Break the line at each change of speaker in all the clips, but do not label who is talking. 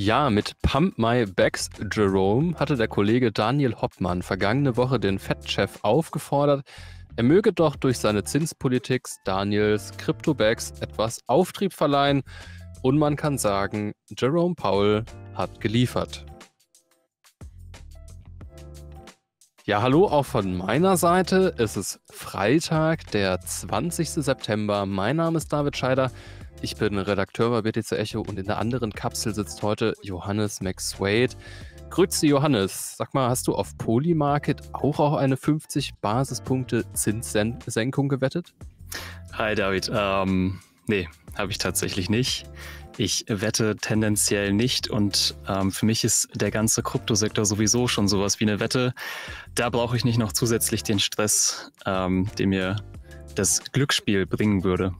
Ja, mit Pump My Bags Jerome hatte der Kollege Daniel Hoppmann vergangene Woche den Fed-Chef aufgefordert, er möge doch durch seine Zinspolitik Daniels crypto bags etwas Auftrieb verleihen. Und man kann sagen, Jerome Powell hat geliefert. Ja, hallo auch von meiner Seite. Es ist Freitag, der 20. September. Mein Name ist David Scheider. Ich bin Redakteur bei BTC Echo und in der anderen Kapsel sitzt heute Johannes McSwade. Grüße Johannes, sag mal, hast du auf Polymarket auch auf eine 50 Basispunkte Zinssenkung gewettet? Hi David,
ähm, nee, habe ich tatsächlich nicht. Ich wette tendenziell nicht und ähm, für mich ist der ganze Kryptosektor sowieso schon sowas wie eine Wette. Da brauche ich nicht noch zusätzlich den Stress, ähm, den mir das Glücksspiel bringen würde.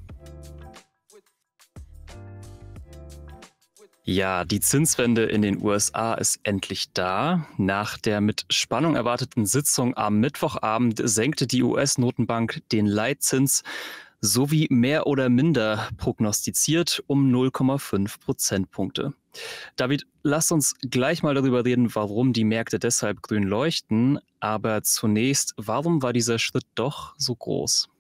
Ja, die Zinswende in den USA ist endlich da. Nach der mit Spannung erwarteten Sitzung am Mittwochabend senkte die US-Notenbank den Leitzins sowie mehr oder minder prognostiziert um 0,5 Prozentpunkte. David, lass uns gleich mal darüber reden, warum die Märkte deshalb grün leuchten. Aber
zunächst, warum war dieser Schritt doch so groß?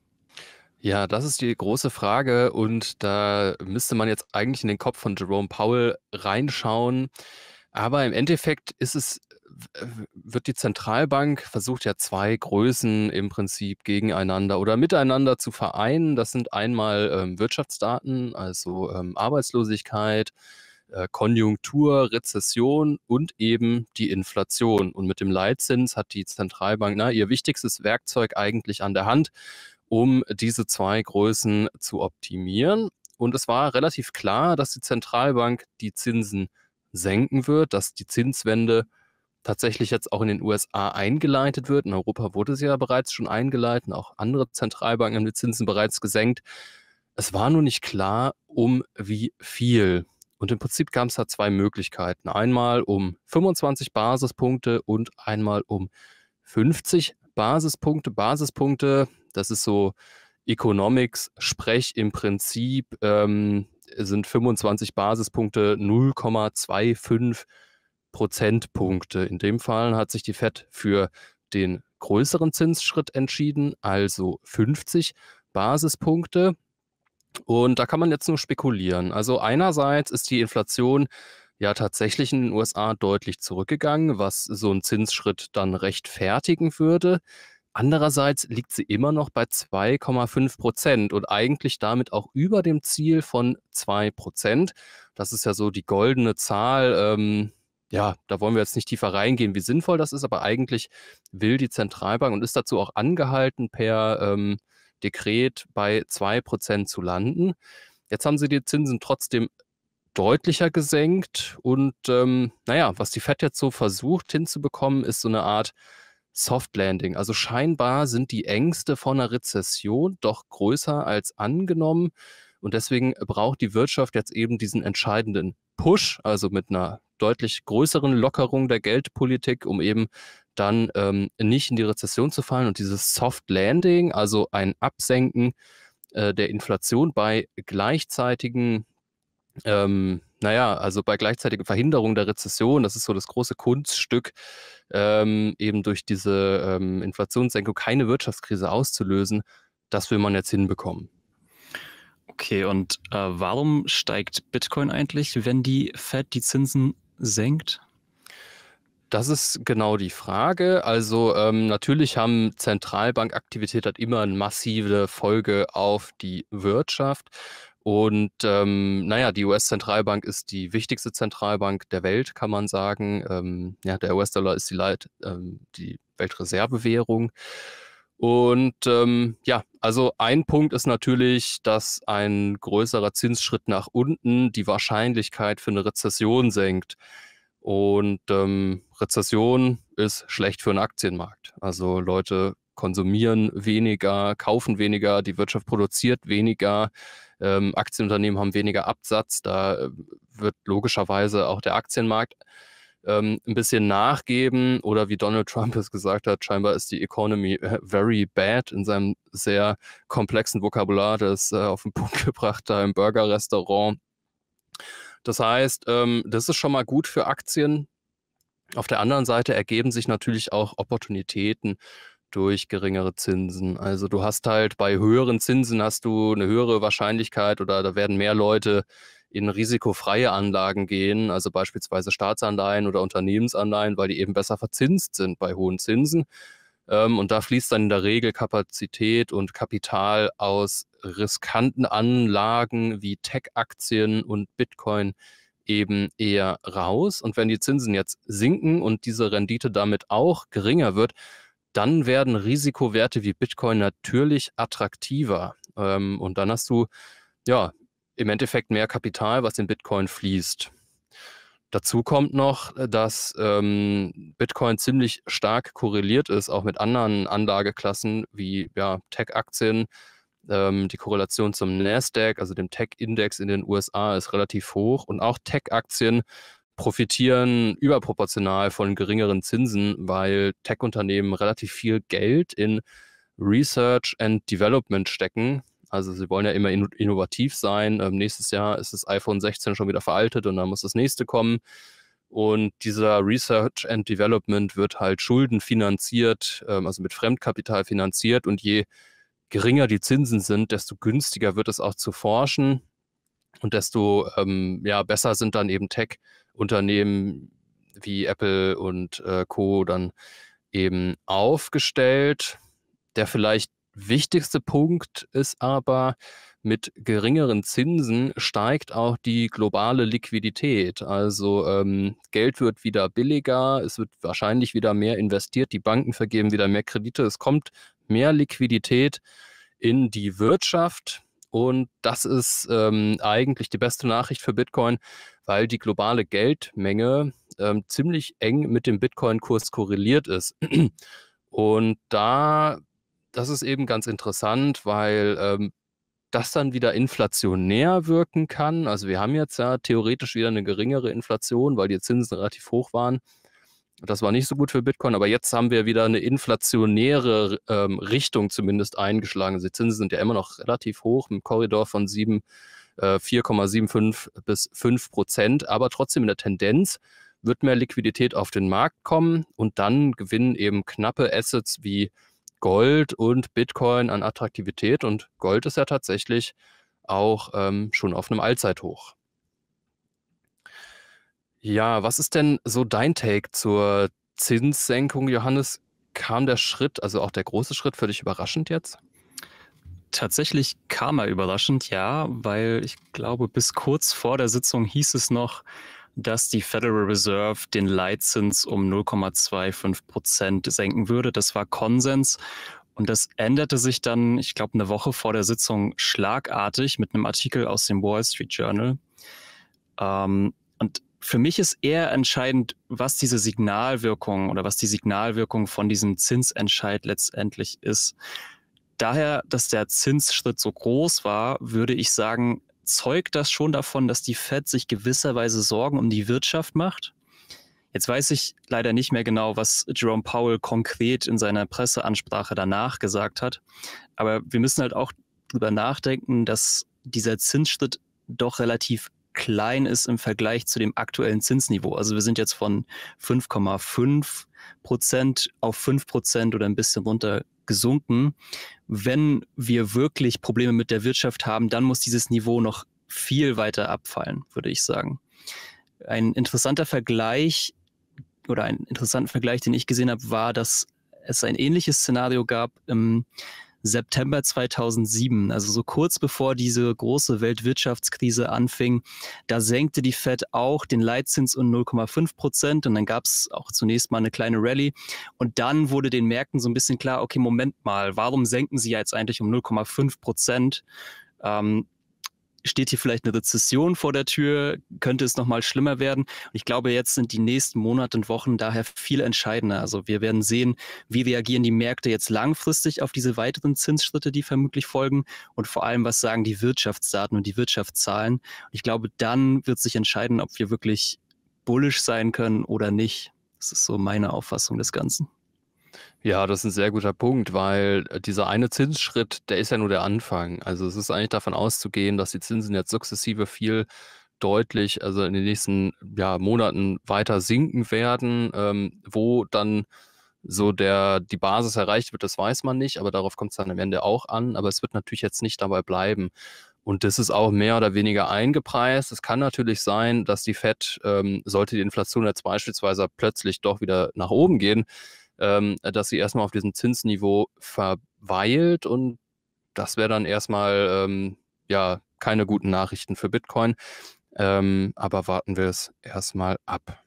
Ja, das ist die große Frage und da müsste man jetzt eigentlich in den Kopf von Jerome Powell reinschauen. Aber im Endeffekt ist es, wird die Zentralbank versucht ja zwei Größen im Prinzip gegeneinander oder miteinander zu vereinen. Das sind einmal ähm, Wirtschaftsdaten, also ähm, Arbeitslosigkeit, äh, Konjunktur, Rezession und eben die Inflation. Und mit dem Leitzins hat die Zentralbank na, ihr wichtigstes Werkzeug eigentlich an der Hand, um diese zwei Größen zu optimieren. Und es war relativ klar, dass die Zentralbank die Zinsen senken wird, dass die Zinswende tatsächlich jetzt auch in den USA eingeleitet wird. In Europa wurde sie ja bereits schon eingeleitet, auch andere Zentralbanken haben die Zinsen bereits gesenkt. Es war nur nicht klar, um wie viel. Und im Prinzip gab es da zwei Möglichkeiten. Einmal um 25 Basispunkte und einmal um 50 Basispunkte. Basispunkte, das ist so Economics-Sprech im Prinzip, ähm, sind 25 Basispunkte 0,25 Prozentpunkte. In dem Fall hat sich die FED für den größeren Zinsschritt entschieden, also 50 Basispunkte. Und da kann man jetzt nur spekulieren. Also einerseits ist die Inflation ja tatsächlich in den USA deutlich zurückgegangen, was so einen Zinsschritt dann rechtfertigen würde. Andererseits liegt sie immer noch bei 2,5 Prozent und eigentlich damit auch über dem Ziel von 2 Prozent. Das ist ja so die goldene Zahl. Ähm, ja, da wollen wir jetzt nicht tiefer reingehen, wie sinnvoll das ist, aber eigentlich will die Zentralbank und ist dazu auch angehalten, per ähm, Dekret bei 2 Prozent zu landen. Jetzt haben sie die Zinsen trotzdem deutlicher gesenkt und ähm, naja, was die FED jetzt so versucht hinzubekommen, ist so eine Art Soft Landing. Also scheinbar sind die Ängste vor einer Rezession doch größer als angenommen. Und deswegen braucht die Wirtschaft jetzt eben diesen entscheidenden Push, also mit einer deutlich größeren Lockerung der Geldpolitik, um eben dann ähm, nicht in die Rezession zu fallen. Und dieses Soft Landing, also ein Absenken äh, der Inflation bei gleichzeitigen, ähm, naja, also bei gleichzeitiger Verhinderung der Rezession, das ist so das große Kunststück ähm, eben durch diese ähm, Inflationssenkung keine Wirtschaftskrise auszulösen, das will man jetzt hinbekommen. Okay, und äh, warum steigt Bitcoin eigentlich, wenn die Fed die Zinsen
senkt?
Das ist genau die Frage. Also ähm, natürlich haben Zentralbankaktivität hat immer eine massive Folge auf die Wirtschaft. Und ähm, naja, die US-Zentralbank ist die wichtigste Zentralbank der Welt, kann man sagen. Ähm, ja, der US-Dollar ist die, Leit, ähm, die Weltreservewährung. Und ähm, ja, also ein Punkt ist natürlich, dass ein größerer Zinsschritt nach unten die Wahrscheinlichkeit für eine Rezession senkt. Und ähm, Rezession ist schlecht für einen Aktienmarkt. Also Leute konsumieren weniger, kaufen weniger, die Wirtschaft produziert weniger. Ähm, Aktienunternehmen haben weniger Absatz, da äh, wird logischerweise auch der Aktienmarkt ähm, ein bisschen nachgeben oder wie Donald Trump es gesagt hat, scheinbar ist die Economy äh, very bad in seinem sehr komplexen Vokabular, das äh, auf den Punkt gebracht da im Burger-Restaurant. Das heißt, ähm, das ist schon mal gut für Aktien. Auf der anderen Seite ergeben sich natürlich auch Opportunitäten durch geringere Zinsen. Also du hast halt bei höheren Zinsen hast du eine höhere Wahrscheinlichkeit oder da werden mehr Leute in risikofreie Anlagen gehen, also beispielsweise Staatsanleihen oder Unternehmensanleihen, weil die eben besser verzinst sind bei hohen Zinsen. Ähm, und da fließt dann in der Regel Kapazität und Kapital aus riskanten Anlagen wie Tech-Aktien und Bitcoin eben eher raus. Und wenn die Zinsen jetzt sinken und diese Rendite damit auch geringer wird, dann werden Risikowerte wie Bitcoin natürlich attraktiver. Ähm, und dann hast du ja im Endeffekt mehr Kapital, was in Bitcoin fließt. Dazu kommt noch, dass ähm, Bitcoin ziemlich stark korreliert ist, auch mit anderen Anlageklassen wie ja, Tech-Aktien. Ähm, die Korrelation zum NASDAQ, also dem Tech-Index in den USA, ist relativ hoch. Und auch Tech-Aktien profitieren überproportional von geringeren Zinsen, weil Tech-Unternehmen relativ viel Geld in Research and Development stecken. Also sie wollen ja immer innovativ sein. Ähm, nächstes Jahr ist das iPhone 16 schon wieder veraltet und dann muss das nächste kommen. Und dieser Research and Development wird halt Schulden finanziert, ähm, also mit Fremdkapital finanziert. Und je geringer die Zinsen sind, desto günstiger wird es auch zu forschen und desto ähm, ja, besser sind dann eben Tech. Unternehmen wie Apple und äh, Co. dann eben aufgestellt. Der vielleicht wichtigste Punkt ist aber, mit geringeren Zinsen steigt auch die globale Liquidität. Also ähm, Geld wird wieder billiger, es wird wahrscheinlich wieder mehr investiert, die Banken vergeben wieder mehr Kredite, es kommt mehr Liquidität in die Wirtschaft. Und das ist ähm, eigentlich die beste Nachricht für Bitcoin, weil die globale Geldmenge ähm, ziemlich eng mit dem Bitcoin-Kurs korreliert ist. Und da, das ist eben ganz interessant, weil ähm, das dann wieder inflationär wirken kann. Also wir haben jetzt ja theoretisch wieder eine geringere Inflation, weil die Zinsen relativ hoch waren. Das war nicht so gut für Bitcoin, aber jetzt haben wir wieder eine inflationäre ähm, Richtung zumindest eingeschlagen. Die Zinsen sind ja immer noch relativ hoch im Korridor von 7, äh, 4,75 bis 5 Prozent, aber trotzdem in der Tendenz wird mehr Liquidität auf den Markt kommen und dann gewinnen eben knappe Assets wie Gold und Bitcoin an Attraktivität und Gold ist ja tatsächlich auch ähm, schon auf einem Allzeithoch. Ja, was ist denn so dein Take zur Zinssenkung, Johannes? Kam der Schritt, also auch der große Schritt, für dich überraschend jetzt? Tatsächlich kam er überraschend,
ja, weil ich glaube, bis kurz vor der Sitzung hieß es noch, dass die Federal Reserve den Leitzins um 0,25 Prozent senken würde. Das war Konsens. Und das änderte sich dann, ich glaube, eine Woche vor der Sitzung schlagartig mit einem Artikel aus dem Wall Street Journal. Ähm, für mich ist eher entscheidend, was diese Signalwirkung oder was die Signalwirkung von diesem Zinsentscheid letztendlich ist. Daher, dass der Zinsschritt so groß war, würde ich sagen, zeugt das schon davon, dass die Fed sich gewisserweise Sorgen um die Wirtschaft macht. Jetzt weiß ich leider nicht mehr genau, was Jerome Powell konkret in seiner Presseansprache danach gesagt hat. Aber wir müssen halt auch darüber nachdenken, dass dieser Zinsschritt doch relativ klein ist im Vergleich zu dem aktuellen Zinsniveau. Also wir sind jetzt von 5,5 Prozent auf 5 Prozent oder ein bisschen runter gesunken. Wenn wir wirklich Probleme mit der Wirtschaft haben, dann muss dieses Niveau noch viel weiter abfallen, würde ich sagen. Ein interessanter Vergleich oder einen interessanten Vergleich, den ich gesehen habe, war, dass es ein ähnliches Szenario gab im September 2007, also so kurz bevor diese große Weltwirtschaftskrise anfing, da senkte die Fed auch den Leitzins um 0,5 Prozent und dann gab es auch zunächst mal eine kleine Rallye und dann wurde den Märkten so ein bisschen klar, okay, Moment mal, warum senken sie jetzt eigentlich um 0,5 Prozent? Ähm, steht hier vielleicht eine Rezession vor der Tür, könnte es nochmal schlimmer werden. Und ich glaube, jetzt sind die nächsten Monate und Wochen daher viel entscheidender. Also wir werden sehen, wie reagieren die Märkte jetzt langfristig auf diese weiteren Zinsschritte, die vermutlich folgen und vor allem, was sagen die Wirtschaftsdaten und die Wirtschaftszahlen. Und ich glaube, dann wird sich entscheiden, ob wir wirklich bullisch sein können oder nicht. Das ist so meine Auffassung des Ganzen.
Ja, das ist ein sehr guter Punkt, weil äh, dieser eine Zinsschritt, der ist ja nur der Anfang. Also es ist eigentlich davon auszugehen, dass die Zinsen jetzt sukzessive viel deutlich, also in den nächsten ja, Monaten weiter sinken werden, ähm, wo dann so der die Basis erreicht wird, das weiß man nicht, aber darauf kommt es dann am Ende auch an. Aber es wird natürlich jetzt nicht dabei bleiben. Und das ist auch mehr oder weniger eingepreist. Es kann natürlich sein, dass die FED, ähm, sollte die Inflation jetzt beispielsweise plötzlich doch wieder nach oben gehen, ähm, dass sie erstmal auf diesem Zinsniveau verweilt und das wäre dann erstmal ähm, ja keine guten Nachrichten für Bitcoin. Ähm, aber warten wir es erstmal ab.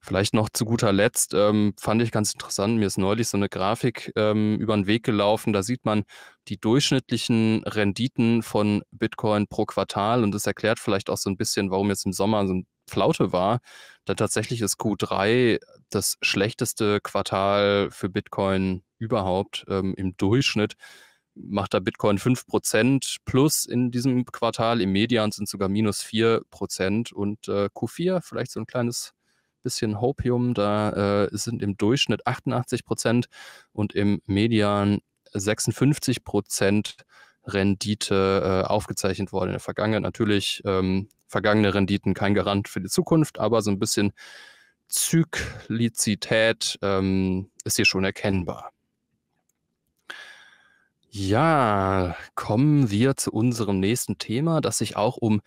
Vielleicht noch zu guter Letzt ähm, fand ich ganz interessant, mir ist neulich so eine Grafik ähm, über den Weg gelaufen, da sieht man die durchschnittlichen Renditen von Bitcoin pro Quartal und das erklärt vielleicht auch so ein bisschen, warum jetzt im Sommer so eine Flaute war. Da tatsächlich ist Q3 das schlechteste Quartal für Bitcoin überhaupt ähm, im Durchschnitt. Macht da Bitcoin 5% plus in diesem Quartal, im Median sind sogar minus 4% und äh, Q4 vielleicht so ein kleines bisschen Hopium, da äh, sind im Durchschnitt 88% und im Median 56% Rendite äh, aufgezeichnet worden in der Vergangenheit. Natürlich ähm, vergangene Renditen kein Garant für die Zukunft, aber so ein bisschen Zyklizität ähm, ist hier schon erkennbar. Ja, kommen wir zu unserem nächsten Thema, das sich auch um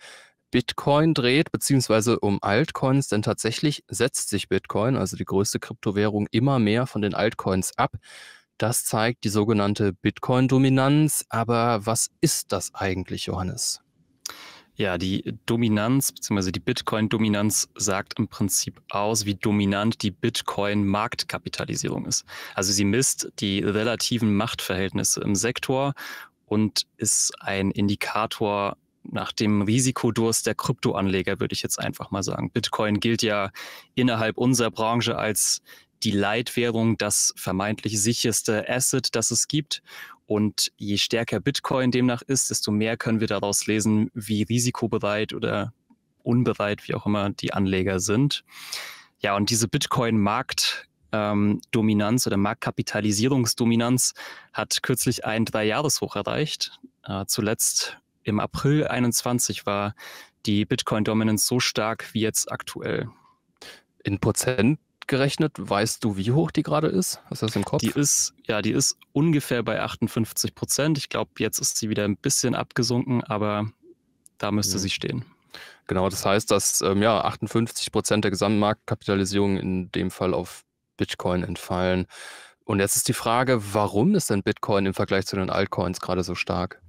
Bitcoin dreht, beziehungsweise um Altcoins, denn tatsächlich setzt sich Bitcoin, also die größte Kryptowährung, immer mehr von den Altcoins ab. Das zeigt die sogenannte Bitcoin-Dominanz. Aber was ist das eigentlich, Johannes? Ja, die Dominanz bzw. die Bitcoin-Dominanz
sagt im Prinzip aus, wie dominant die Bitcoin-Marktkapitalisierung ist. Also sie misst die relativen Machtverhältnisse im Sektor und ist ein Indikator nach dem Risikodurst der Kryptoanleger, würde ich jetzt einfach mal sagen. Bitcoin gilt ja innerhalb unserer Branche als die Leitwährung, das vermeintlich sicherste Asset, das es gibt. Und je stärker Bitcoin demnach ist, desto mehr können wir daraus lesen, wie risikobereit oder unbereit, wie auch immer, die Anleger sind. Ja, und diese Bitcoin-Markt- ähm, Dominanz oder Marktkapitalisierungsdominanz hat kürzlich einen Dreijahreshoch erreicht. Äh, zuletzt im April 21 war die Bitcoin dominanz so stark wie jetzt aktuell. In Prozent gerechnet. Weißt du, wie hoch die gerade ist? Hast du das im Kopf? Die ist, ja, die ist ungefähr bei 58 Prozent. Ich glaube, jetzt ist sie wieder ein bisschen abgesunken, aber
da müsste mhm. sie stehen. Genau, das heißt, dass ähm, ja, 58 Prozent der Gesamtmarktkapitalisierung in dem Fall auf Bitcoin entfallen. Und jetzt ist die Frage, warum ist denn Bitcoin im Vergleich zu den Altcoins gerade so stark?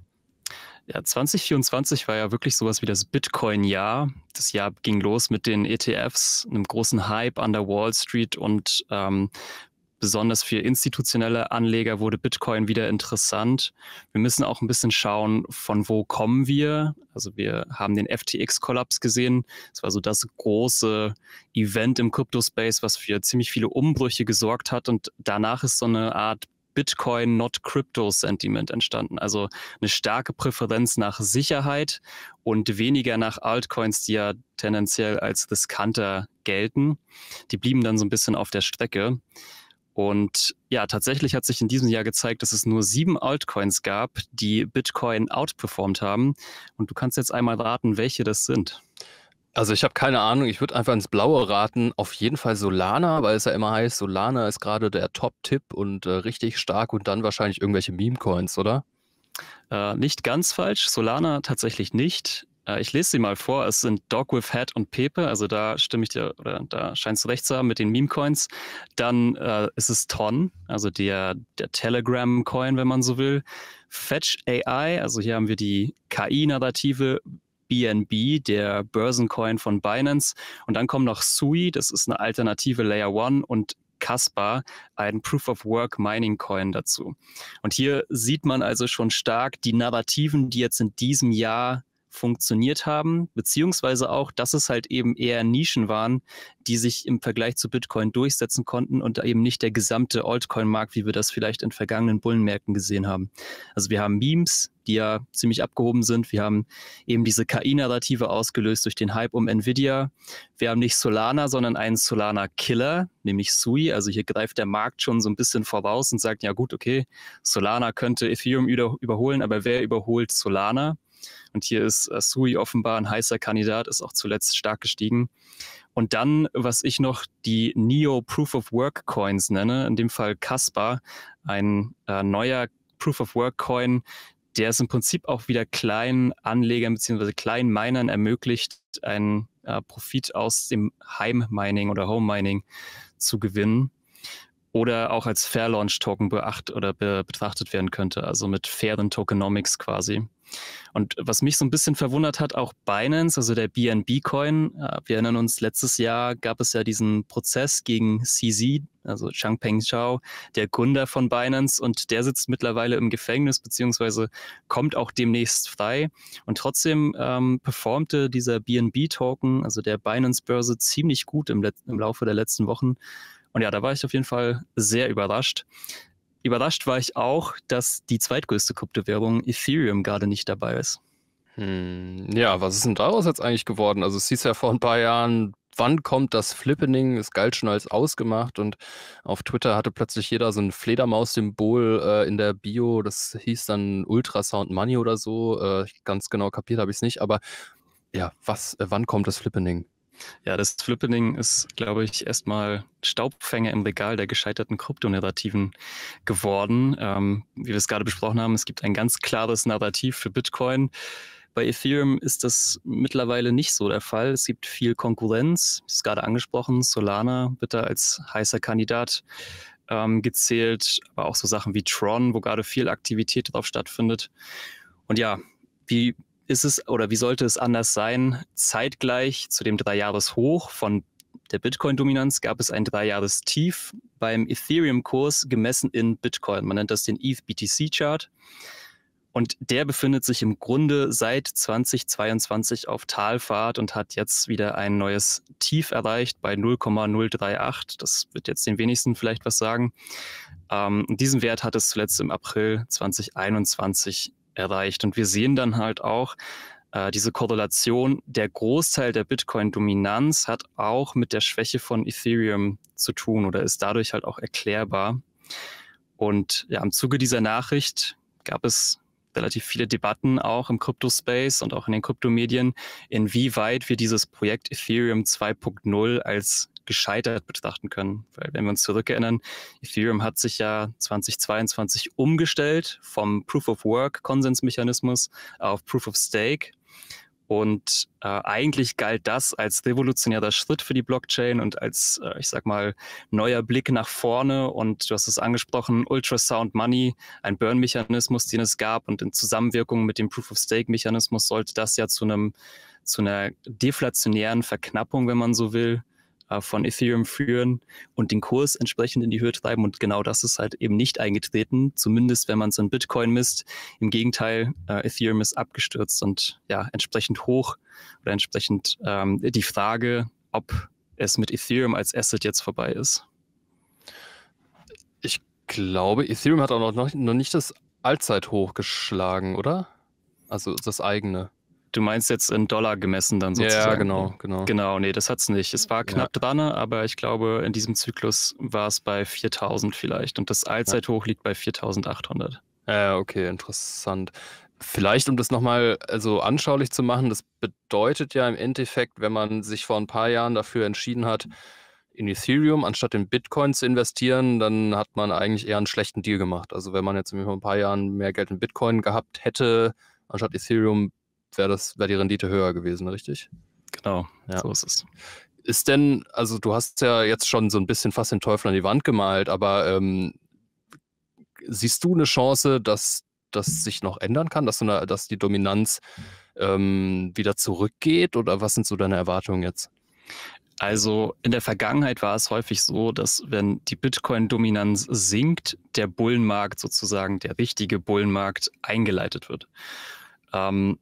Ja,
2024 war ja wirklich sowas wie das Bitcoin-Jahr. Das Jahr ging los mit den ETFs, einem großen Hype an der Wall Street und ähm, besonders für institutionelle Anleger wurde Bitcoin wieder interessant. Wir müssen auch ein bisschen schauen, von wo kommen wir. Also wir haben den FTX-Kollaps gesehen. Es war so das große Event im Kryptospace, was für ziemlich viele Umbrüche gesorgt hat. Und danach ist so eine Art Bitcoin not Crypto Sentiment entstanden. Also eine starke Präferenz nach Sicherheit und weniger nach Altcoins, die ja tendenziell als riskanter gelten. Die blieben dann so ein bisschen auf der Strecke. Und ja, tatsächlich hat sich in diesem Jahr gezeigt, dass es nur sieben Altcoins gab, die Bitcoin outperformed
haben. Und du kannst jetzt einmal raten, welche das sind. Also ich habe keine Ahnung, ich würde einfach ins Blaue raten. Auf jeden Fall Solana, weil es ja immer heißt, Solana ist gerade der Top-Tipp und äh, richtig stark und dann wahrscheinlich irgendwelche Meme-Coins, oder? Äh, nicht ganz falsch,
Solana tatsächlich nicht. Äh, ich lese sie mal vor. Es sind Dog with Head und Pepe, also da stimme ich dir, oder da scheinst du recht zu haben mit den Meme-Coins. Dann äh, ist es Ton, also der, der Telegram-Coin, wenn man so will. Fetch AI, also hier haben wir die KI-Narrative BNB, der Börsencoin von Binance. Und dann kommen noch Sui, das ist eine alternative Layer One und Casper, ein Proof of Work Mining Coin dazu. Und hier sieht man also schon stark die Narrativen, die jetzt in diesem Jahr funktioniert haben, beziehungsweise auch, dass es halt eben eher Nischen waren, die sich im Vergleich zu Bitcoin durchsetzen konnten und eben nicht der gesamte Altcoin-Markt, wie wir das vielleicht in vergangenen Bullenmärkten gesehen haben. Also wir haben Memes, die ja ziemlich abgehoben sind. Wir haben eben diese KI-Narrative ausgelöst durch den Hype um Nvidia. Wir haben nicht Solana, sondern einen Solana-Killer, nämlich Sui. Also hier greift der Markt schon so ein bisschen voraus und sagt, ja gut, okay, Solana könnte Ethereum überholen, aber wer überholt Solana? Und hier ist äh, Sui offenbar ein heißer Kandidat, ist auch zuletzt stark gestiegen. Und dann, was ich noch die Neo Proof of Work Coins nenne, in dem Fall Casper, ein äh, neuer Proof of Work Coin, der es im Prinzip auch wieder kleinen Anlegern bzw. kleinen Minern ermöglicht, einen äh, Profit aus dem Heimmining oder Home Mining zu gewinnen oder auch als Fair Launch Token beacht oder be betrachtet werden könnte, also mit fairen Tokenomics quasi. Und was mich so ein bisschen verwundert hat, auch Binance, also der BNB-Coin, äh, wir erinnern uns, letztes Jahr gab es ja diesen Prozess gegen CZ, also Changpeng Zhao, der Gründer von Binance, und der sitzt mittlerweile im Gefängnis, beziehungsweise kommt auch demnächst frei. Und trotzdem ähm, performte dieser BNB-Token, also der Binance-Börse, ziemlich gut im, im Laufe der letzten Wochen. Und ja, da war ich auf jeden Fall sehr überrascht überrascht war ich auch, dass die zweitgrößte Kryptowährung Ethereum gerade nicht dabei ist.
Hm, ja, was ist denn daraus jetzt eigentlich geworden? Also es hieß ja vor ein paar Jahren, wann kommt das Flippening? Es galt schon als ausgemacht und auf Twitter hatte plötzlich jeder so ein Fledermaus-Symbol äh, in der Bio. Das hieß dann Ultrasound Money oder so. Äh, ganz genau kapiert habe ich es nicht, aber ja, was, äh, wann kommt das Flippening? Ja, das
Flippening ist, glaube ich, erstmal Staubfänger im Regal der gescheiterten Kryptonarrativen geworden. Ähm, wie wir es gerade besprochen haben, es gibt ein ganz klares Narrativ für Bitcoin. Bei Ethereum ist das mittlerweile nicht so der Fall. Es gibt viel Konkurrenz. Das ist gerade angesprochen. Solana bitte als heißer Kandidat ähm, gezählt. Aber auch so Sachen wie Tron, wo gerade viel Aktivität drauf stattfindet. Und ja, wie ist es oder wie sollte es anders sein? Zeitgleich zu dem Dreijahreshoch von der Bitcoin-Dominanz gab es ein Dreijahrestief beim Ethereum-Kurs gemessen in Bitcoin. Man nennt das den ETH-BTC-Chart. Und der befindet sich im Grunde seit 2022 auf Talfahrt und hat jetzt wieder ein neues Tief erreicht bei 0,038. Das wird jetzt den wenigsten vielleicht was sagen. Ähm, diesen Wert hat es zuletzt im April 2021 erreicht. Und wir sehen dann halt auch, äh, diese Korrelation, der Großteil der Bitcoin-Dominanz hat auch mit der Schwäche von Ethereum zu tun oder ist dadurch halt auch erklärbar. Und ja, im Zuge dieser Nachricht gab es relativ viele Debatten auch im Kryptospace und auch in den Kryptomedien, inwieweit wir dieses Projekt Ethereum 2.0 als gescheitert betrachten können. Weil wenn wir uns zurückerinnern, Ethereum hat sich ja 2022 umgestellt vom Proof-of-Work-Konsensmechanismus auf Proof-of-Stake. Und äh, eigentlich galt das als revolutionärer Schritt für die Blockchain und als, äh, ich sag mal, neuer Blick nach vorne. Und du hast es angesprochen, Ultrasound Money, ein Burn-Mechanismus, den es gab. Und in Zusammenwirkung mit dem Proof-of-Stake-Mechanismus sollte das ja zu einem zu einer deflationären Verknappung, wenn man so will, äh, von Ethereum führen und den Kurs entsprechend in die Höhe treiben. Und genau das ist halt eben nicht eingetreten, zumindest wenn man es in Bitcoin misst. Im Gegenteil, äh, Ethereum ist abgestürzt und ja, entsprechend hoch oder entsprechend ähm, die Frage, ob
es mit Ethereum als Asset jetzt vorbei ist. Ich glaube, Ethereum hat auch noch, noch nicht das Allzeithoch geschlagen, oder? Also das
eigene. Du meinst jetzt in Dollar gemessen dann sozusagen? Ja, genau, genau. Genau, nee, das hat es nicht. Es war knapp ja. dran, aber ich glaube, in diesem Zyklus war es bei 4000 vielleicht und das Allzeithoch
ja. liegt bei 4800. Ja, äh, okay, interessant. Vielleicht, um das nochmal also anschaulich zu machen, das bedeutet ja im Endeffekt, wenn man sich vor ein paar Jahren dafür entschieden hat, in Ethereum anstatt in Bitcoin zu investieren, dann hat man eigentlich eher einen schlechten Deal gemacht. Also wenn man jetzt vor ein paar Jahren mehr Geld in Bitcoin gehabt hätte, anstatt Ethereum wäre das wäre die Rendite höher gewesen, richtig? Genau, ja. so ist es. Ist denn, also du hast ja jetzt schon so ein bisschen fast den Teufel an die Wand gemalt, aber ähm, siehst du eine Chance, dass das sich noch ändern kann, dass, eine, dass die Dominanz ähm, wieder zurückgeht oder was sind so deine Erwartungen jetzt?
Also in der Vergangenheit war es häufig so, dass wenn die Bitcoin-Dominanz sinkt, der Bullenmarkt sozusagen, der richtige Bullenmarkt eingeleitet wird. Ähm,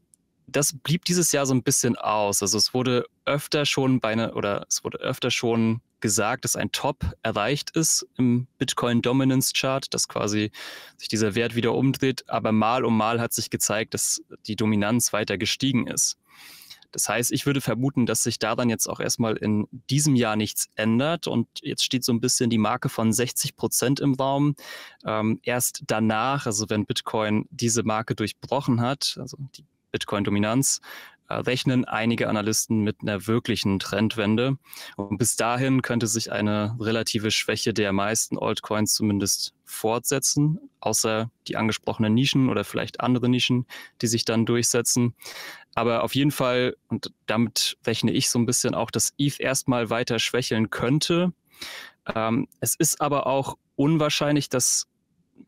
das blieb dieses Jahr so ein bisschen aus. Also es wurde öfter schon bei oder es wurde öfter schon gesagt, dass ein Top erreicht ist im Bitcoin Dominance Chart, dass quasi sich dieser Wert wieder umdreht, aber mal um mal hat sich gezeigt, dass die Dominanz weiter gestiegen ist. Das heißt, ich würde vermuten, dass sich daran jetzt auch erstmal in diesem Jahr nichts ändert und jetzt steht so ein bisschen die Marke von 60 Prozent im Raum. Ähm, erst danach, also wenn Bitcoin diese Marke durchbrochen hat, also die Bitcoin-Dominanz äh, rechnen einige Analysten mit einer wirklichen Trendwende. Und bis dahin könnte sich eine relative Schwäche der meisten Altcoins zumindest fortsetzen, außer die angesprochenen Nischen oder vielleicht andere Nischen, die sich dann durchsetzen. Aber auf jeden Fall, und damit rechne ich so ein bisschen auch, dass ETH erstmal weiter schwächeln könnte. Ähm, es ist aber auch unwahrscheinlich, dass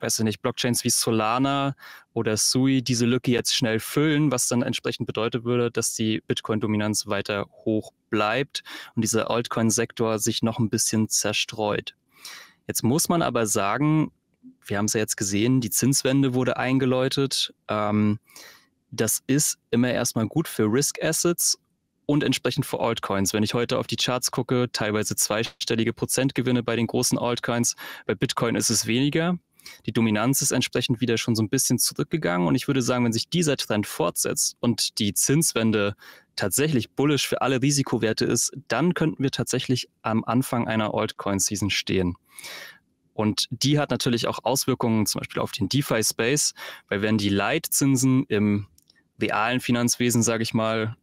weiß ich nicht, Blockchains wie Solana oder Sui diese Lücke jetzt schnell füllen, was dann entsprechend bedeutet würde, dass die Bitcoin-Dominanz weiter hoch bleibt und dieser Altcoin-Sektor sich noch ein bisschen zerstreut. Jetzt muss man aber sagen, wir haben es ja jetzt gesehen, die Zinswende wurde eingeläutet. Ähm, das ist immer erstmal gut für Risk Assets und entsprechend für Altcoins. Wenn ich heute auf die Charts gucke, teilweise zweistellige Prozentgewinne bei den großen Altcoins. Bei Bitcoin ist es weniger. Die Dominanz ist entsprechend wieder schon so ein bisschen zurückgegangen. Und ich würde sagen, wenn sich dieser Trend fortsetzt und die Zinswende tatsächlich bullisch für alle Risikowerte ist, dann könnten wir tatsächlich am Anfang einer Altcoin-Season stehen. Und die hat natürlich auch Auswirkungen zum Beispiel auf den DeFi-Space, weil wenn die Leitzinsen im realen Finanzwesen, sage ich mal,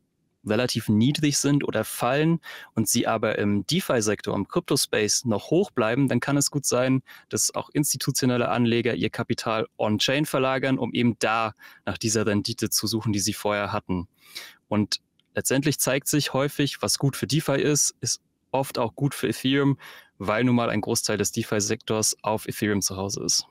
relativ niedrig sind oder fallen und sie aber im DeFi-Sektor, im Crypto-Space noch hoch bleiben, dann kann es gut sein, dass auch institutionelle Anleger ihr Kapital on-chain verlagern, um eben da nach dieser Rendite zu suchen, die sie vorher hatten. Und letztendlich zeigt sich häufig, was gut für DeFi ist, ist oft auch gut für Ethereum, weil nun mal ein Großteil des DeFi-Sektors auf Ethereum zu Hause ist.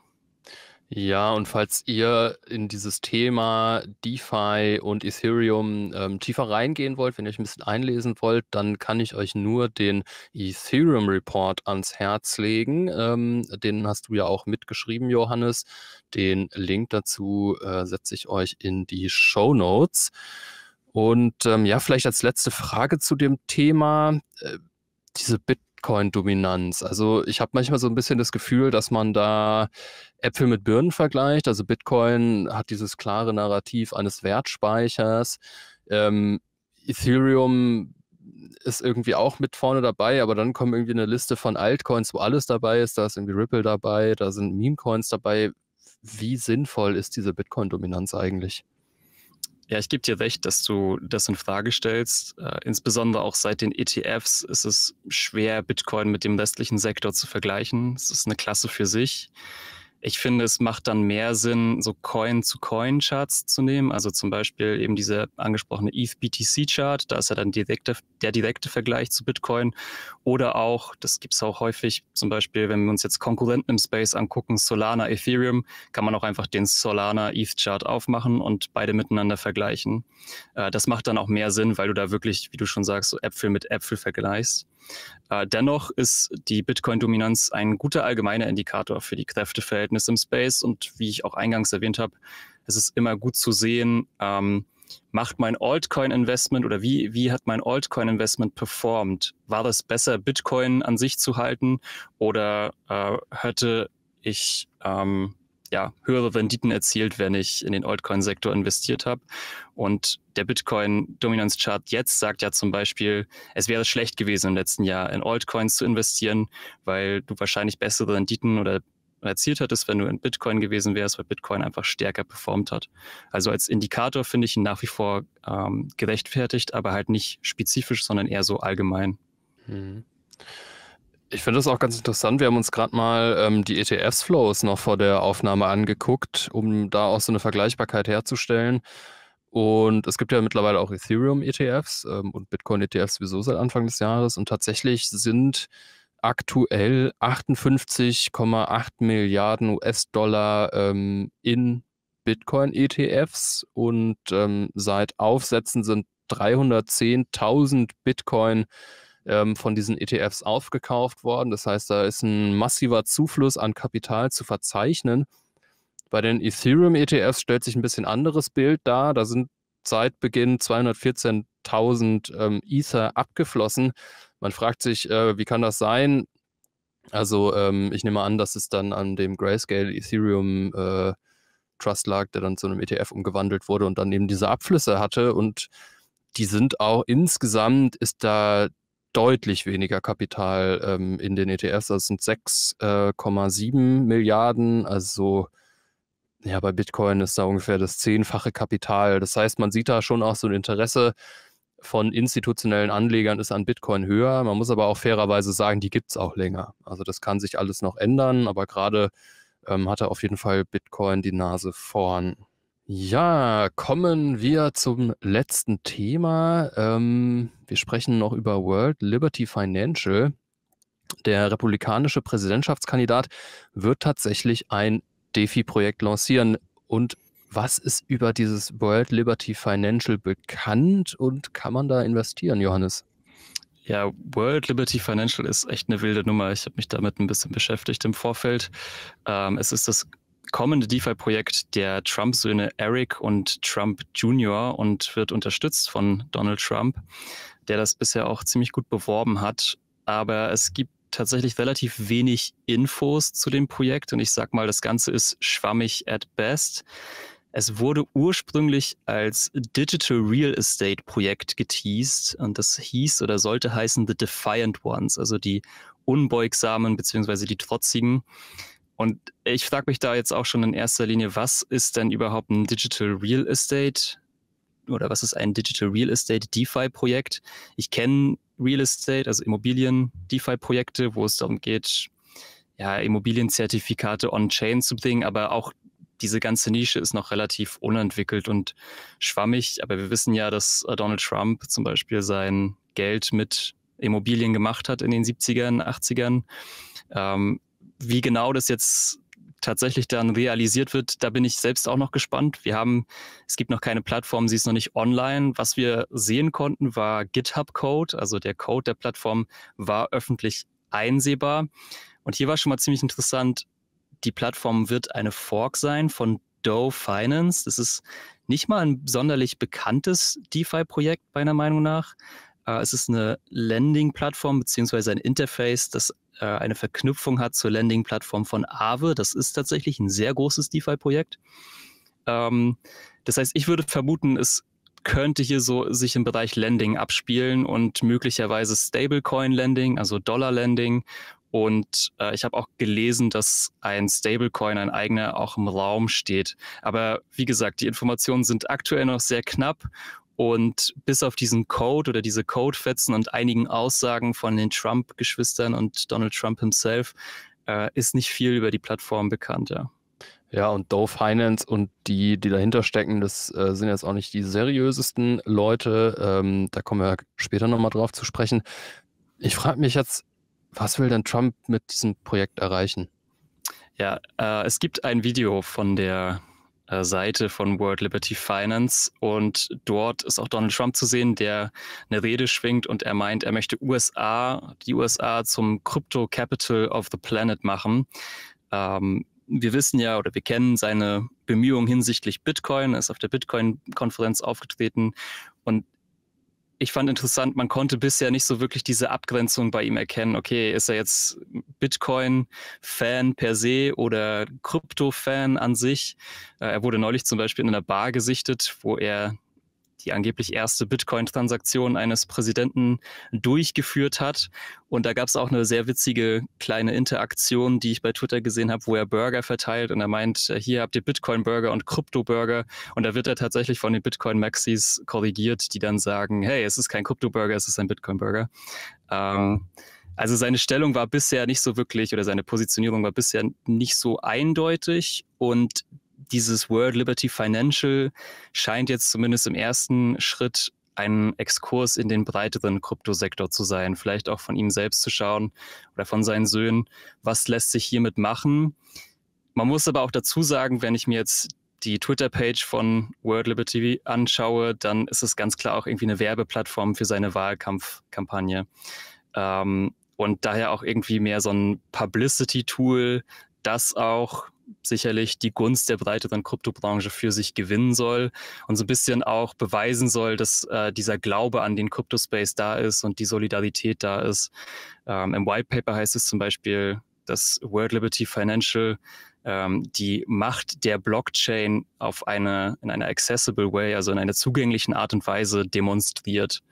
Ja, und falls ihr in dieses Thema DeFi und Ethereum ähm, tiefer reingehen wollt, wenn ihr euch ein bisschen einlesen wollt, dann kann ich euch nur den Ethereum Report ans Herz legen. Ähm, den hast du ja auch mitgeschrieben, Johannes. Den Link dazu äh, setze ich euch in die Show Notes. Und ähm, ja, vielleicht als letzte Frage zu dem Thema. Äh, diese Bit Bitcoin-Dominanz. Also ich habe manchmal so ein bisschen das Gefühl, dass man da Äpfel mit Birnen vergleicht. Also Bitcoin hat dieses klare Narrativ eines Wertspeichers. Ähm, Ethereum ist irgendwie auch mit vorne dabei, aber dann kommt irgendwie eine Liste von Altcoins, wo alles dabei ist. Da ist irgendwie Ripple dabei, da sind Meme-Coins dabei. Wie sinnvoll ist diese Bitcoin-Dominanz eigentlich? Ja, ich gebe
dir recht, dass du das in Frage stellst. Äh, insbesondere auch seit den ETFs ist es schwer, Bitcoin mit dem restlichen Sektor zu vergleichen. Es ist eine Klasse für sich. Ich finde, es macht dann mehr Sinn, so Coin-zu-Coin-Charts zu nehmen. Also zum Beispiel eben diese angesprochene ETH-BTC-Chart. Da ist ja dann direkte, der direkte Vergleich zu Bitcoin. Oder auch, das gibt es auch häufig, zum Beispiel, wenn wir uns jetzt Konkurrenten im Space angucken, Solana, Ethereum, kann man auch einfach den Solana-ETH-Chart aufmachen und beide miteinander vergleichen. Äh, das macht dann auch mehr Sinn, weil du da wirklich, wie du schon sagst, so Äpfel mit Äpfel vergleichst. Äh, dennoch ist die Bitcoin-Dominanz ein guter allgemeiner Indikator für die Kräfteverhältnisse im Space und wie ich auch eingangs erwähnt habe, es ist immer gut zu sehen, ähm, macht mein Altcoin-Investment oder wie, wie hat mein Altcoin-Investment performt? War es besser, Bitcoin an sich zu halten oder äh, hätte ich ähm, ja, höhere Renditen erzielt, wenn ich in den Altcoin-Sektor investiert habe. Und der Bitcoin-Dominanz-Chart jetzt sagt ja zum Beispiel, es wäre schlecht gewesen im letzten Jahr in Altcoins zu investieren, weil du wahrscheinlich bessere Renditen oder erzielt hättest, wenn du in Bitcoin gewesen wärst, weil Bitcoin einfach stärker performt hat. Also als Indikator finde ich ihn nach wie vor ähm, gerechtfertigt, aber halt nicht spezifisch, sondern eher so allgemein.
Hm. Ich finde das auch ganz interessant. Wir haben uns gerade mal ähm, die ETFs-Flows noch vor der Aufnahme angeguckt, um da auch so eine Vergleichbarkeit herzustellen. Und es gibt ja mittlerweile auch Ethereum-ETFs ähm, und Bitcoin-ETFs sowieso seit Anfang des Jahres. Und tatsächlich sind aktuell 58,8 Milliarden US-Dollar ähm, in Bitcoin-ETFs und ähm, seit Aufsätzen sind 310.000 Bitcoin etfs ähm, von diesen ETFs aufgekauft worden. Das heißt, da ist ein massiver Zufluss an Kapital zu verzeichnen. Bei den Ethereum-ETFs stellt sich ein bisschen anderes Bild dar. Da sind seit Beginn 214.000 ähm, Ether abgeflossen. Man fragt sich, äh, wie kann das sein? Also ähm, ich nehme an, dass es dann an dem Grayscale Ethereum äh, Trust lag, der dann zu einem ETF umgewandelt wurde und dann eben diese Abflüsse hatte. Und die sind auch insgesamt, ist da deutlich weniger Kapital ähm, in den ETFs. Das sind 6,7 äh, Milliarden. Also ja, bei Bitcoin ist da ungefähr das zehnfache Kapital. Das heißt, man sieht da schon auch so ein Interesse von institutionellen Anlegern ist an Bitcoin höher. Man muss aber auch fairerweise sagen, die gibt es auch länger. Also das kann sich alles noch ändern, aber gerade ähm, hat er auf jeden Fall Bitcoin die Nase vorn. Ja, kommen wir zum letzten Thema. Ähm, wir sprechen noch über World Liberty Financial. Der republikanische Präsidentschaftskandidat wird tatsächlich ein DeFi-Projekt lancieren. Und was ist über dieses World Liberty Financial bekannt und kann man da investieren, Johannes? Ja, World Liberty
Financial ist echt eine wilde Nummer. Ich habe mich damit ein bisschen beschäftigt im Vorfeld. Ähm, es ist das kommende DeFi-Projekt der Trump-Söhne Eric und Trump Jr. und wird unterstützt von Donald Trump, der das bisher auch ziemlich gut beworben hat. Aber es gibt tatsächlich relativ wenig Infos zu dem Projekt und ich sag mal, das Ganze ist schwammig at best. Es wurde ursprünglich als Digital Real Estate Projekt geteased und das hieß oder sollte heißen The Defiant Ones, also die Unbeugsamen bzw. die Trotzigen. Und ich frage mich da jetzt auch schon in erster Linie, was ist denn überhaupt ein Digital Real Estate oder was ist ein Digital Real Estate DeFi-Projekt? Ich kenne Real Estate, also Immobilien DeFi-Projekte, wo es darum geht, ja, Immobilienzertifikate on-chain zu bringen, aber auch diese ganze Nische ist noch relativ unentwickelt und schwammig. Aber wir wissen ja, dass äh, Donald Trump zum Beispiel sein Geld mit Immobilien gemacht hat in den 70ern, 80ern. Ähm, wie genau das jetzt tatsächlich dann realisiert wird, da bin ich selbst auch noch gespannt. Wir haben, es gibt noch keine Plattform, sie ist noch nicht online. Was wir sehen konnten, war GitHub-Code, also der Code der Plattform war öffentlich einsehbar. Und hier war schon mal ziemlich interessant, die Plattform wird eine Fork sein von Doe Finance. Das ist nicht mal ein sonderlich bekanntes DeFi-Projekt, meiner Meinung nach. Äh, es ist eine landing plattform beziehungsweise ein Interface, das äh, eine Verknüpfung hat zur Landing-Plattform von Aave. Das ist tatsächlich ein sehr großes DeFi-Projekt. Ähm, das heißt, ich würde vermuten, es könnte hier so sich im Bereich Landing abspielen und möglicherweise stablecoin landing also dollar landing Und äh, ich habe auch gelesen, dass ein Stablecoin, ein eigener, auch im Raum steht. Aber wie gesagt, die Informationen sind aktuell noch sehr knapp und bis auf diesen Code oder diese Codefetzen und einigen Aussagen von den Trump-Geschwistern und Donald Trump himself äh, ist nicht viel über die Plattform bekannt, ja.
Ja, und Doe Finance und die, die dahinter stecken, das äh, sind jetzt auch nicht die seriösesten Leute. Ähm, da kommen wir später nochmal drauf zu sprechen. Ich frage mich jetzt, was will denn Trump mit diesem Projekt erreichen? Ja, äh, es gibt
ein Video von der äh, Seite von World Liberty Finance und dort ist auch Donald Trump zu sehen, der eine Rede schwingt und er meint, er möchte USA, die USA zum Crypto Capital of the Planet machen. Ähm, wir wissen ja oder wir kennen seine Bemühungen hinsichtlich Bitcoin, er ist auf der Bitcoin-Konferenz aufgetreten und ich fand interessant, man konnte bisher nicht so wirklich diese Abgrenzung bei ihm erkennen. Okay, ist er jetzt Bitcoin-Fan per se oder Krypto-Fan an sich? Äh, er wurde neulich zum Beispiel in einer Bar gesichtet, wo er die angeblich erste Bitcoin-Transaktion eines Präsidenten durchgeführt hat. Und da gab es auch eine sehr witzige kleine Interaktion, die ich bei Twitter gesehen habe, wo er Burger verteilt und er meint, äh, hier habt ihr Bitcoin-Burger und Krypto-Burger. Und da wird er tatsächlich von den Bitcoin-Maxis korrigiert, die dann sagen, hey, es ist kein Krypto-Burger, es ist ein Bitcoin-Burger. Ähm, also seine Stellung war bisher nicht so wirklich oder seine Positionierung war bisher nicht so eindeutig und dieses World Liberty Financial scheint jetzt zumindest im ersten Schritt ein Exkurs in den breiteren Kryptosektor zu sein, vielleicht auch von ihm selbst zu schauen oder von seinen Söhnen, was lässt sich hiermit machen. Man muss aber auch dazu sagen, wenn ich mir jetzt die Twitter-Page von World Liberty anschaue, dann ist es ganz klar auch irgendwie eine Werbeplattform für seine Wahlkampfkampagne. Ähm, und daher auch irgendwie mehr so ein Publicity-Tool, das auch sicherlich die Gunst der breiteren Kryptobranche für sich gewinnen soll und so ein bisschen auch beweisen soll, dass äh, dieser Glaube an den Kryptospace da ist und die Solidarität da ist. Ähm, Im White Paper heißt es zum Beispiel, dass World Liberty Financial ähm, die Macht der Blockchain auf eine, in einer accessible way, also in einer zugänglichen Art und Weise demonstriert.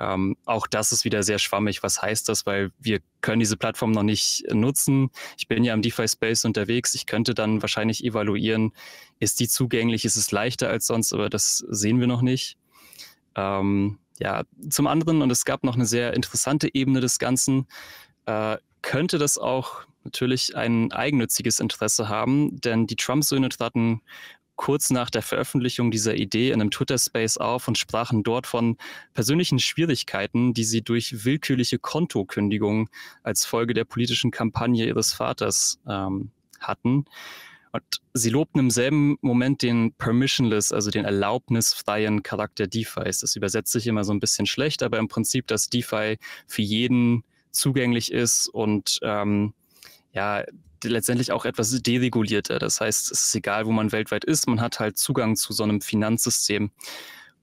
Ähm, auch das ist wieder sehr schwammig. Was heißt das? Weil wir können diese Plattform noch nicht nutzen. Ich bin ja im DeFi-Space unterwegs. Ich könnte dann wahrscheinlich evaluieren, ist die zugänglich, ist es leichter als sonst, aber das sehen wir noch nicht. Ähm, ja, zum anderen, und es gab noch eine sehr interessante Ebene des Ganzen, äh, könnte das auch natürlich ein eigennütziges Interesse haben, denn die Trump-Söhne traten kurz nach der Veröffentlichung dieser Idee in einem Twitter-Space auf und sprachen dort von persönlichen Schwierigkeiten, die sie durch willkürliche Kontokündigungen als Folge der politischen Kampagne ihres Vaters ähm, hatten. Und sie lobten im selben Moment den permissionless, also den erlaubnisfreien Charakter DeFi. Das übersetzt sich immer so ein bisschen schlecht, aber im Prinzip, dass DeFi für jeden zugänglich ist und ähm, ja, letztendlich auch etwas deregulierter. Das heißt, es ist egal, wo man weltweit ist, man hat halt Zugang zu so einem Finanzsystem.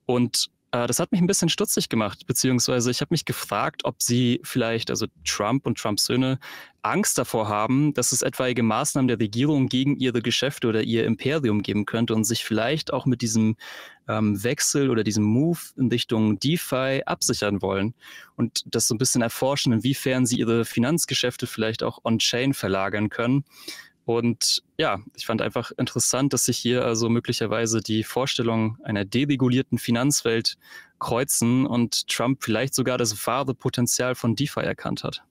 Und äh, das hat mich ein bisschen stutzig gemacht, beziehungsweise ich habe mich gefragt, ob sie vielleicht, also Trump und Trumps Söhne, Angst davor haben, dass es etwaige Maßnahmen der Regierung gegen ihre Geschäfte oder ihr Imperium geben könnte und sich vielleicht auch mit diesem ähm, Wechsel oder diesem Move in Richtung DeFi absichern wollen und das so ein bisschen erforschen, inwiefern sie ihre Finanzgeschäfte vielleicht auch on-chain verlagern können. Und ja, ich fand einfach interessant, dass sich hier also möglicherweise die Vorstellungen einer deregulierten Finanzwelt kreuzen und Trump vielleicht sogar das wahre Potenzial von DeFi erkannt hat.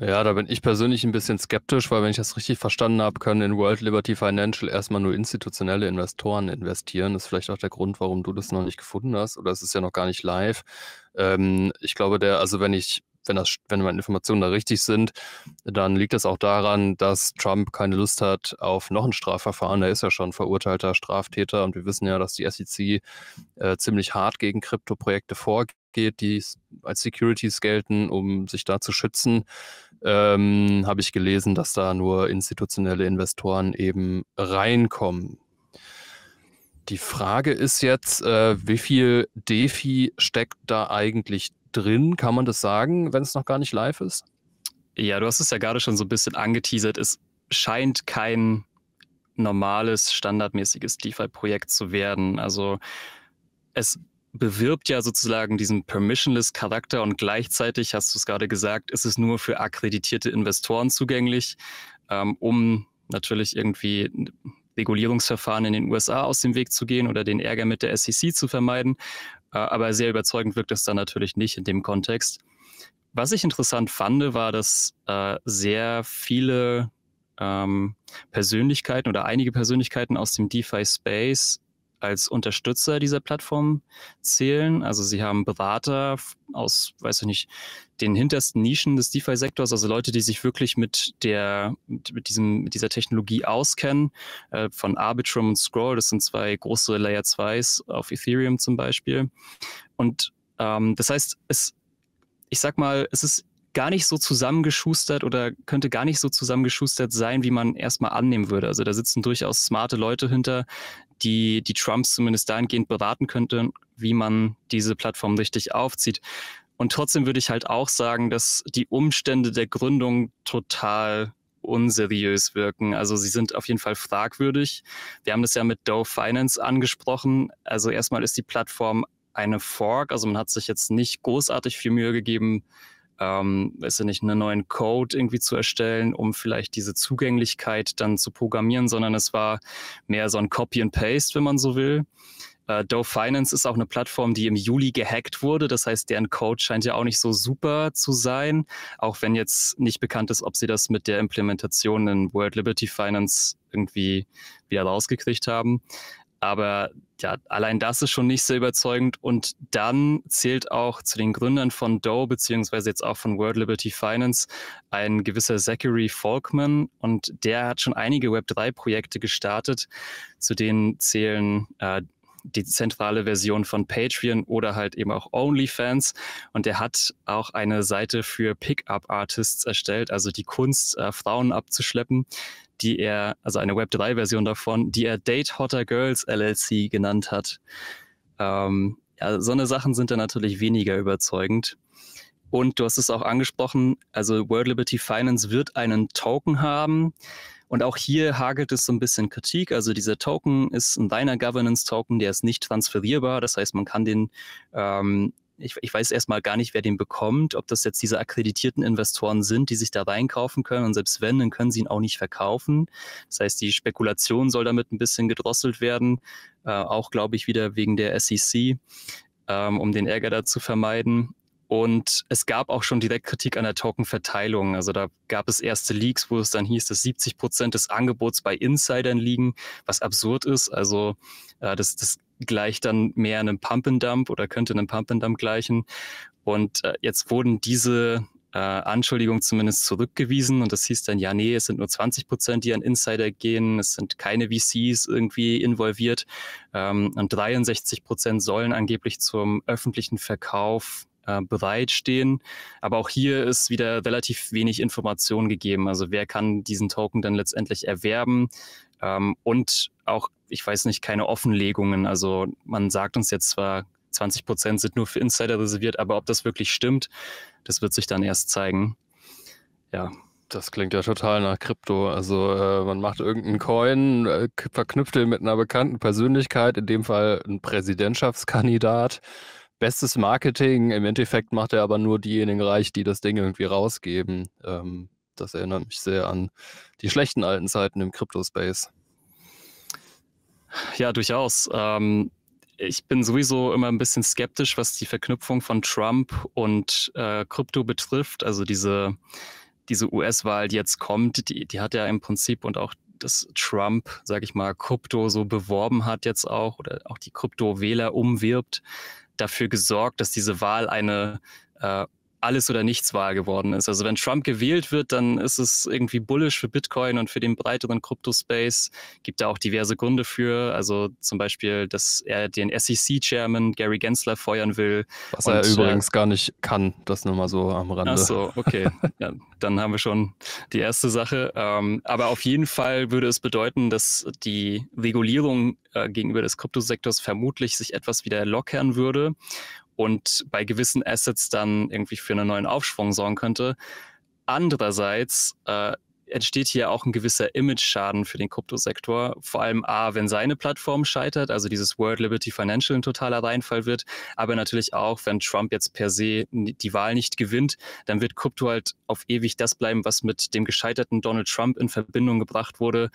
Ja, da bin ich persönlich ein bisschen skeptisch, weil wenn ich das richtig verstanden habe, können in World Liberty Financial erstmal nur institutionelle Investoren investieren. Das ist vielleicht auch der Grund, warum du das noch nicht gefunden hast oder es ist ja noch gar nicht live. Ähm, ich glaube, der, also wenn ich wenn, das, wenn meine Informationen da richtig sind, dann liegt das auch daran, dass Trump keine Lust hat auf noch ein Strafverfahren. Er ist ja schon verurteilter Straftäter und wir wissen ja, dass die SEC äh, ziemlich hart gegen Kryptoprojekte vorgeht, die als Securities gelten, um sich da zu schützen. Ähm, Habe ich gelesen, dass da nur institutionelle Investoren eben reinkommen. Die Frage ist jetzt, äh, wie viel DeFi steckt da eigentlich drin? Kann man das sagen, wenn es noch gar nicht live ist? Ja, du hast es ja gerade schon so ein bisschen angeteasert. Es scheint kein
normales, standardmäßiges DeFi-Projekt zu werden. Also es bewirbt ja sozusagen diesen permissionless Charakter und gleichzeitig, hast du es gerade gesagt, ist es nur für akkreditierte Investoren zugänglich, ähm, um natürlich irgendwie Regulierungsverfahren in den USA aus dem Weg zu gehen oder den Ärger mit der SEC zu vermeiden. Äh, aber sehr überzeugend wirkt es dann natürlich nicht in dem Kontext. Was ich interessant fand, war, dass äh, sehr viele ähm, Persönlichkeiten oder einige Persönlichkeiten aus dem DeFi-Space als Unterstützer dieser Plattform zählen. Also sie haben Berater aus, weiß ich nicht, den hintersten Nischen des DeFi-Sektors, also Leute, die sich wirklich mit der, mit, diesem, mit dieser Technologie auskennen, äh, von Arbitrum und Scroll, das sind zwei große Layer 2s auf Ethereum zum Beispiel. Und ähm, das heißt, es, ich sag mal, es ist gar nicht so zusammengeschustert oder könnte gar nicht so zusammengeschustert sein, wie man erstmal annehmen würde. Also da sitzen durchaus smarte Leute hinter, die, die Trumps zumindest dahingehend beraten könnte, wie man diese Plattform richtig aufzieht. Und trotzdem würde ich halt auch sagen, dass die Umstände der Gründung total unseriös wirken. Also sie sind auf jeden Fall fragwürdig. Wir haben das ja mit Doe Finance angesprochen. Also erstmal ist die Plattform eine Fork, also man hat sich jetzt nicht großartig viel Mühe gegeben, ähm, weißt du nicht, einen neuen Code irgendwie zu erstellen, um vielleicht diese Zugänglichkeit dann zu programmieren, sondern es war mehr so ein Copy and Paste, wenn man so will. Äh, Doe Finance ist auch eine Plattform, die im Juli gehackt wurde. Das heißt, deren Code scheint ja auch nicht so super zu sein, auch wenn jetzt nicht bekannt ist, ob sie das mit der Implementation in World Liberty Finance irgendwie wieder rausgekriegt haben. Aber ja, allein das ist schon nicht sehr überzeugend. Und dann zählt auch zu den Gründern von Doe, beziehungsweise jetzt auch von World Liberty Finance, ein gewisser Zachary Falkman. Und der hat schon einige Web3-Projekte gestartet. Zu denen zählen äh, die zentrale Version von Patreon oder halt eben auch OnlyFans. Und er hat auch eine Seite für Pickup-Artists erstellt, also die Kunst, äh, Frauen abzuschleppen, die er, also eine Web3-Version davon, die er Date Hotter Girls LLC genannt hat. Ähm, ja, so eine Sachen sind da natürlich weniger überzeugend. Und du hast es auch angesprochen, also World Liberty Finance wird einen Token haben. Und auch hier hagelt es so ein bisschen Kritik. Also dieser Token ist ein Liner Governance Token, der ist nicht transferierbar. Das heißt, man kann den, ähm, ich, ich weiß erstmal gar nicht, wer den bekommt, ob das jetzt diese akkreditierten Investoren sind, die sich da reinkaufen können. Und selbst wenn, dann können sie ihn auch nicht verkaufen. Das heißt, die Spekulation soll damit ein bisschen gedrosselt werden. Äh, auch, glaube ich, wieder wegen der SEC, ähm, um den Ärger da zu vermeiden. Und es gab auch schon direkt Kritik an der Token-Verteilung. Also da gab es erste Leaks, wo es dann hieß, dass 70 Prozent des Angebots bei Insidern liegen, was absurd ist. Also äh, das, das gleicht dann mehr einem Pump-and-Dump oder könnte einem Pump-and-Dump gleichen. Und äh, jetzt wurden diese äh, Anschuldigungen zumindest zurückgewiesen und das hieß dann, ja, nee, es sind nur 20 Prozent, die an Insider gehen, es sind keine VCs irgendwie involviert ähm, und 63 Prozent sollen angeblich zum öffentlichen Verkauf äh, bereitstehen. Aber auch hier ist wieder relativ wenig Information gegeben. Also wer kann diesen Token dann letztendlich erwerben? Ähm, und auch, ich weiß nicht, keine Offenlegungen. Also man sagt uns jetzt zwar, 20 Prozent sind nur für Insider reserviert, aber ob das wirklich stimmt, das wird sich dann erst zeigen.
Ja. Das klingt ja total nach Krypto. Also äh, man macht irgendeinen Coin, äh, verknüpft ihn mit einer bekannten Persönlichkeit, in dem Fall ein Präsidentschaftskandidat bestes Marketing. Im Endeffekt macht er aber nur diejenigen reich, die das Ding irgendwie rausgeben. Ähm, das erinnert mich sehr an die schlechten alten Zeiten im Crypto-Space. Ja, durchaus. Ähm, ich bin sowieso immer ein bisschen
skeptisch, was die Verknüpfung von Trump und äh, Krypto betrifft. Also diese, diese US-Wahl, die jetzt kommt, die, die hat ja im Prinzip und auch dass Trump, sage ich mal, Krypto so beworben hat jetzt auch oder auch die Kryptowähler umwirbt, dafür gesorgt, dass diese Wahl eine äh, alles oder nichts wahr geworden ist. Also wenn Trump gewählt wird, dann ist es irgendwie bullish für Bitcoin und für den breiteren Kryptospace. Gibt da auch diverse Gründe für. Also zum Beispiel, dass er den SEC-Chairman Gary Gensler feuern will. Was und, er äh, übrigens äh,
gar nicht kann, das nur mal so am Rande. Ach so,
okay. ja, dann haben wir schon die erste Sache. Ähm, aber auf jeden Fall würde es bedeuten, dass die Regulierung äh, gegenüber des Kryptosektors vermutlich sich etwas wieder lockern würde und bei gewissen Assets dann irgendwie für einen neuen Aufschwung sorgen könnte. Andererseits äh, entsteht hier auch ein gewisser Image-Schaden für den Kryptosektor. Vor allem A, wenn seine Plattform scheitert, also dieses World Liberty Financial ein totaler Reinfall wird, aber natürlich auch, wenn Trump jetzt per se die Wahl nicht gewinnt, dann wird Krypto halt auf ewig das bleiben, was mit dem gescheiterten Donald Trump in Verbindung gebracht wurde.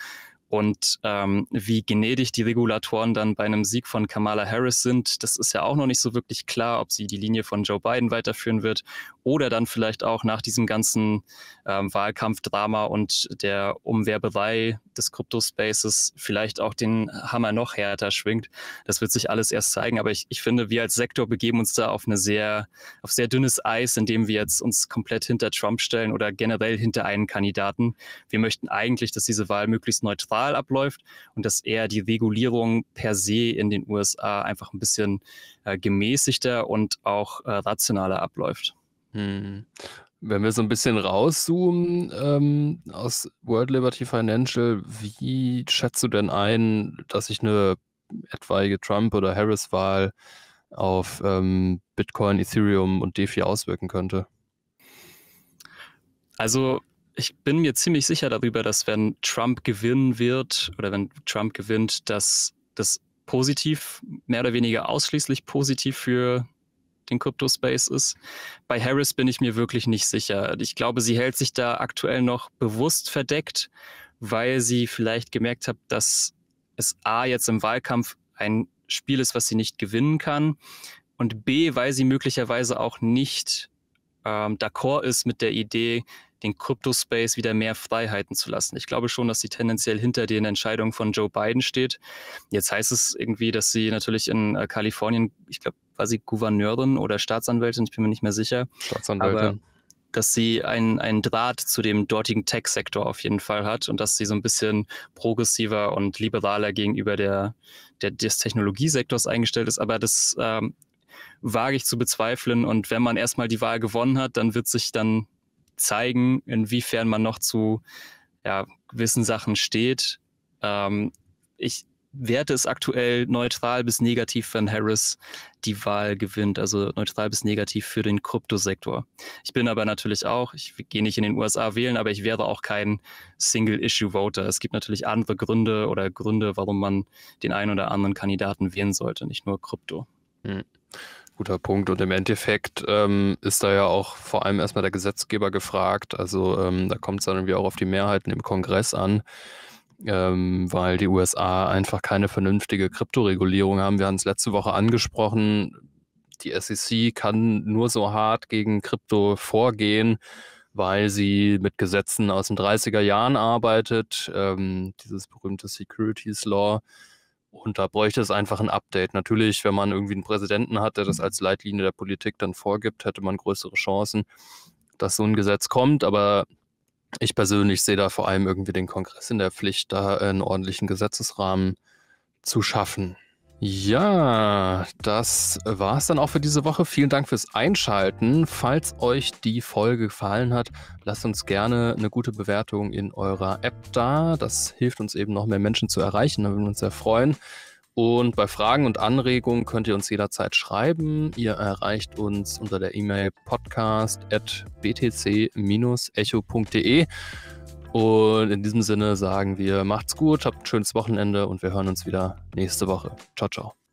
Und ähm, wie gnädig die Regulatoren dann bei einem Sieg von Kamala Harris sind, das ist ja auch noch nicht so wirklich klar, ob sie die Linie von Joe Biden weiterführen wird oder dann vielleicht auch nach diesem ganzen ähm, Wahlkampfdrama und der Umwerbewei des Kryptospaces vielleicht auch den Hammer noch härter schwingt. Das wird sich alles erst zeigen, aber ich, ich finde, wir als Sektor begeben uns da auf eine sehr, auf sehr dünnes Eis, indem wir jetzt uns komplett hinter Trump stellen oder generell hinter einen Kandidaten. Wir möchten eigentlich, dass diese Wahl möglichst neutral global abläuft und dass eher die Regulierung per se in den USA einfach ein bisschen äh, gemäßigter
und auch äh, rationaler abläuft. Hm. Wenn wir so ein bisschen rauszoomen ähm, aus World Liberty Financial, wie schätzt du denn ein, dass sich eine etwaige Trump- oder Harris-Wahl auf ähm, Bitcoin, Ethereum und DeFi auswirken könnte?
Also ich bin mir ziemlich sicher darüber, dass wenn Trump gewinnen wird oder wenn Trump gewinnt, dass das positiv, mehr oder weniger ausschließlich positiv für den Crypto-Space ist. Bei Harris bin ich mir wirklich nicht sicher. Ich glaube, sie hält sich da aktuell noch bewusst verdeckt, weil sie vielleicht gemerkt hat, dass es A jetzt im Wahlkampf ein Spiel ist, was sie nicht gewinnen kann und B, weil sie möglicherweise auch nicht ähm, d'accord ist mit der Idee, den Kryptospace wieder mehr Freiheiten zu lassen. Ich glaube schon, dass sie tendenziell hinter den Entscheidungen von Joe Biden steht. Jetzt heißt es irgendwie, dass sie natürlich in äh, Kalifornien, ich glaube, quasi Gouverneurin oder Staatsanwältin, ich bin mir nicht mehr sicher. Staatsanwältin. dass sie einen, einen Draht zu dem dortigen Tech-Sektor auf jeden Fall hat und dass sie so ein bisschen progressiver und liberaler gegenüber der, der des Technologiesektors eingestellt ist. Aber das ähm, wage ich zu bezweifeln. Und wenn man erstmal die Wahl gewonnen hat, dann wird sich dann zeigen, inwiefern man noch zu ja, gewissen Sachen steht. Ähm, ich werte es aktuell neutral bis negativ, wenn Harris die Wahl gewinnt, also neutral bis negativ für den Kryptosektor. Ich bin aber natürlich auch, ich gehe nicht in den USA wählen, aber ich wäre auch kein Single-Issue-Voter. Es gibt natürlich andere Gründe oder Gründe, warum man den einen oder anderen Kandidaten wählen sollte, nicht nur Krypto.
Hm guter Punkt. Und im Endeffekt ähm, ist da ja auch vor allem erstmal der Gesetzgeber gefragt. Also ähm, da kommt es dann irgendwie auch auf die Mehrheiten im Kongress an, ähm, weil die USA einfach keine vernünftige Kryptoregulierung haben. Wir haben es letzte Woche angesprochen. Die SEC kann nur so hart gegen Krypto vorgehen, weil sie mit Gesetzen aus den 30er Jahren arbeitet. Ähm, dieses berühmte Securities Law und da bräuchte es einfach ein Update. Natürlich, wenn man irgendwie einen Präsidenten hat, der das mhm. als Leitlinie der Politik dann vorgibt, hätte man größere Chancen, dass so ein Gesetz kommt. Aber ich persönlich sehe da vor allem irgendwie den Kongress in der Pflicht, da einen ordentlichen Gesetzesrahmen zu schaffen. Ja, das war es dann auch für diese Woche. Vielen Dank fürs Einschalten. Falls euch die Folge gefallen hat, lasst uns gerne eine gute Bewertung in eurer App da. Das hilft uns eben noch mehr Menschen zu erreichen. Da würden wir uns sehr freuen. Und bei Fragen und Anregungen könnt ihr uns jederzeit schreiben. Ihr erreicht uns unter der E-Mail podcast.btc-echo.de. Und in diesem Sinne sagen wir, macht's gut, habt ein schönes Wochenende und wir hören uns wieder nächste Woche. Ciao, ciao.